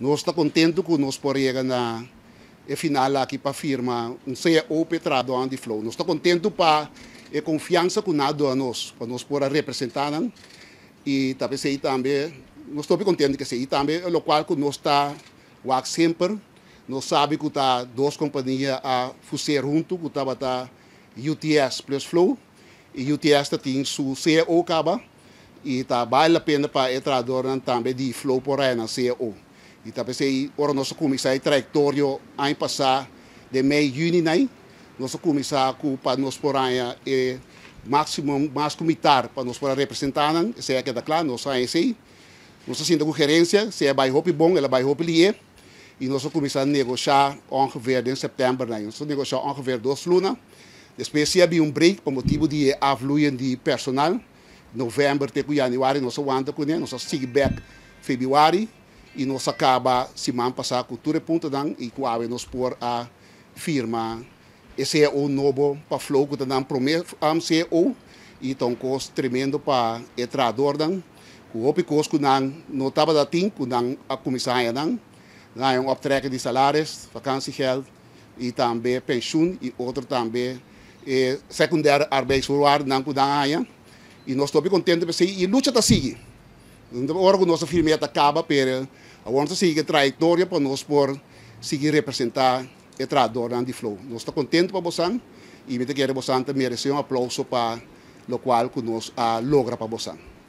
Nós está contentes que nós porrega na a final aqui para a firma um CEO é Petrado Andy Flow. Nós está contentes para a confiança que nós a nós, para nós por representar e talvez aí também nós estamos contentes que aí também o qual que nós está o sempre nós sabe que tá duas companhias a fazer junto que estava tá UTS plus Flow e UTS tem seu CEO acaba e tá vale a pena para entrar também de Flow por aí na CEO e talvez aí, agora nós começar a trajetória em passar de meio junho, né? Nós começar com para nós poranha e máximo mais comitar para nós para representar, se é que da claro, nós aí sim. Nós sinto com gerência, se é vai hope bom, ela vai e lié. E nós começar a negociar ongeveer em setembro, né? Nós negociar ongeveer dois lunas. Depois se havia um break por motivo de afluência de personal. Novembro até janeiro, nós aguanta com nós, nós feedback fevereiro e nos acaba semana passada com tudo ponto dan e com ave nos por a firma esse é o novo para flow que dan promet am se é o e tão cos tremendo para etrador dan o o picos que dan notava da tim que dan a comissária dan dan é um optreque de salários vacanciegeld e também pensão e outro também eh, secundário arbeidsvoorwaarden dan que dan e nós estamos contentes e luta está seguindo a nossa firmeza acaba para a onde sigue trajetória para nós por seguir representar e trazer Andy Flow. Nós estamos contentes para Bosan e me quero Bosan merecer um aplauso para o qual nós logra para Bosan.